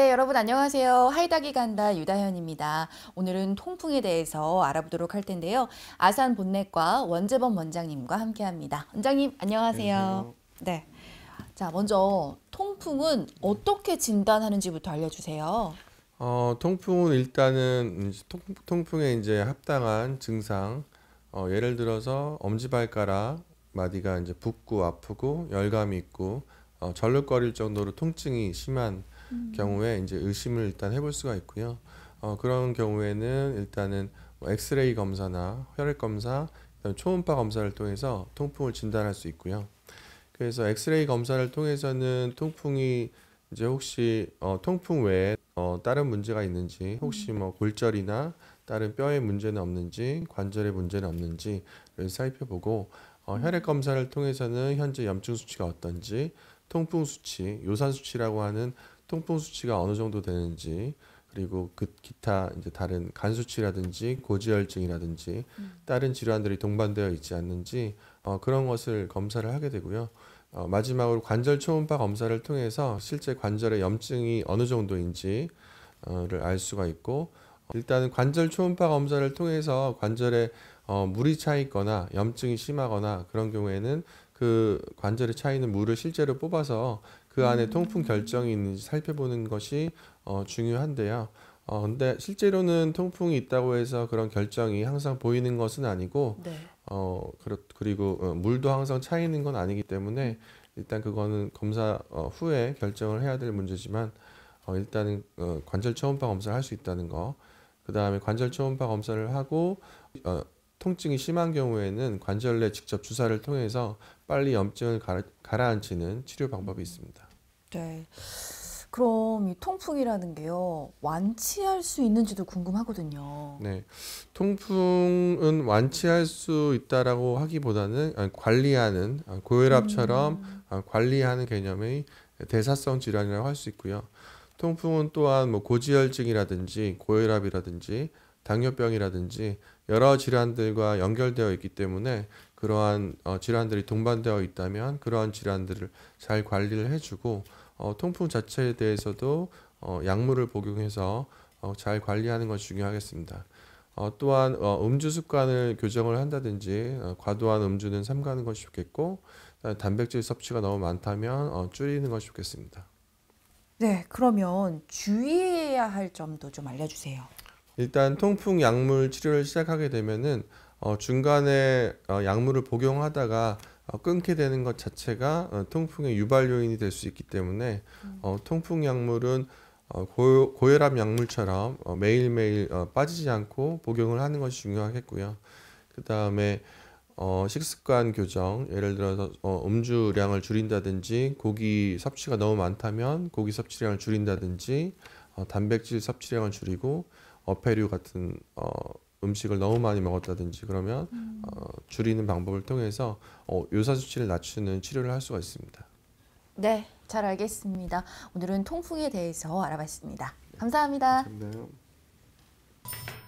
네, 여러분 안녕하세요. 하이다기 간다 유다현입니다. 오늘은 통풍에 대해서 알아보도록 할 텐데요. 아산 본넷과 원재범 원장님과 함께합니다. 원장님 안녕하세요. 안녕 네. 먼저 통풍은 어떻게 진단하는지부터 알려주세요. 어, 통풍은 일단은 통, 풍에 이제 합당한 증상, 어, 예를 들어서 엄지발가락 마디가 이제 붓고 아프고 열감이 있고 어, 절룩거릴 정도로 통증이 심한 음. 경우에 이제 의심을 일단 해볼 수가 있고요. 어, 그런 경우에는 일단은 뭐 엑스레이 검사나 혈액 검사, 초음파 검사를 통해서 통풍을 진단할 수 있고요. 그래서 엑스레이 검사를 통해서는 통풍이 이제 혹시 어, 통풍 외에 어, 다른 문제가 있는지 혹시 음. 뭐 골절이나 다른 뼈에 문제는 없는지 관절에 문제는 없는지를 살펴보고 어, 음. 혈액 검사를 통해서는 현재 염증 수치가 어떤지 통풍 수치, 요산 수치라고 하는 통풍 수치가 어느 정도 되는지 그리고 그 기타 이제 다른 간수치라든지 고지혈증이라든지 음. 다른 질환들이 동반되어 있지 않는지 어, 그런 것을 검사를 하게 되고요. 어, 마지막으로 관절 초음파 검사를 통해서 실제 관절의 염증이 어느 정도인지를 어, 알 수가 있고 일단은 관절 초음파 검사를 통해서 관절에 어, 물이 차 있거나 염증이 심하거나 그런 경우에는 그 관절에 차 있는 물을 실제로 뽑아서 그 안에 음. 통풍 결정이 있는지 살펴보는 것이 어, 중요한데요. 어, 근데 실제로는 통풍이 있다고 해서 그런 결정이 항상 보이는 것은 아니고, 네. 어, 그렇, 그리고 어, 물도 항상 차이는 건 아니기 때문에 일단 그거는 검사 어, 후에 결정을 해야 될 문제지만, 어, 일단은 어, 관절 초음파 검사를 할 수 있다는 거, 그 다음에 관절 초음파 검사를 하고, 어, 통증이 심한 경우에는 관절 내 직접 주사를 통해서 빨리 염증을 가라, 가라 앉히는 치료 방법이 있습니다. 네. 그럼 이 통풍이라는 게요 완치할 수 있는지도 궁금하거든요. 네, 통풍은 완치할 수 있다라고 하기보다는 아, 관리하는 아, 고혈압처럼 음. 아, 관리하는 개념의 대사성 질환이라고 할 수 있고요. 통풍은 또한 뭐 고지혈증이라든지 고혈압이라든지 당뇨병이라든지 여러 질환들과 연결되어 있기 때문에 그러한 어, 질환들이 동반되어 있다면 그러한 질환들을 잘 관리를 해주고 어, 통풍 자체에 대해서도 어, 약물을 복용해서 어, 잘 관리하는 것이 중요하겠습니다. 어, 또한 어, 음주 습관을 교정을 한다든지 어, 과도한 음주는 삼가는 것이 좋겠고 어, 단백질 섭취가 너무 많다면 어, 줄이는 것이 좋겠습니다. 네, 그러면 주의해야 할 점도 좀 알려주세요. 일단 통풍 약물 치료를 시작하게 되면은 어, 중간에 어, 약물을 복용하다가 어, 끊게 되는 것 자체가 어, 통풍의 유발 요인이 될 수 있기 때문에 음. 어, 통풍 약물은 어, 고, 고혈압 약물처럼 어, 매일매일 어, 빠지지 않고 복용을 하는 것이 중요하겠고요. 그 다음에 어, 식습관 교정, 예를 들어서 어, 음주량을 줄인다든지 고기 섭취가 너무 많다면 고기 섭취량을 줄인다든지 어, 단백질 섭취량을 줄이고 어패류 같은 어, 음식을 너무 많이 먹었다든지 그러면 음. 어, 줄이는 방법을 통해서 어, 요사 수치를 낮추는 치료를 할 수가 있습니다. 네, 잘 알겠습니다. 오늘은 통풍에 대해서 알아봤습니다. 네, 감사합니다. 감사합니다.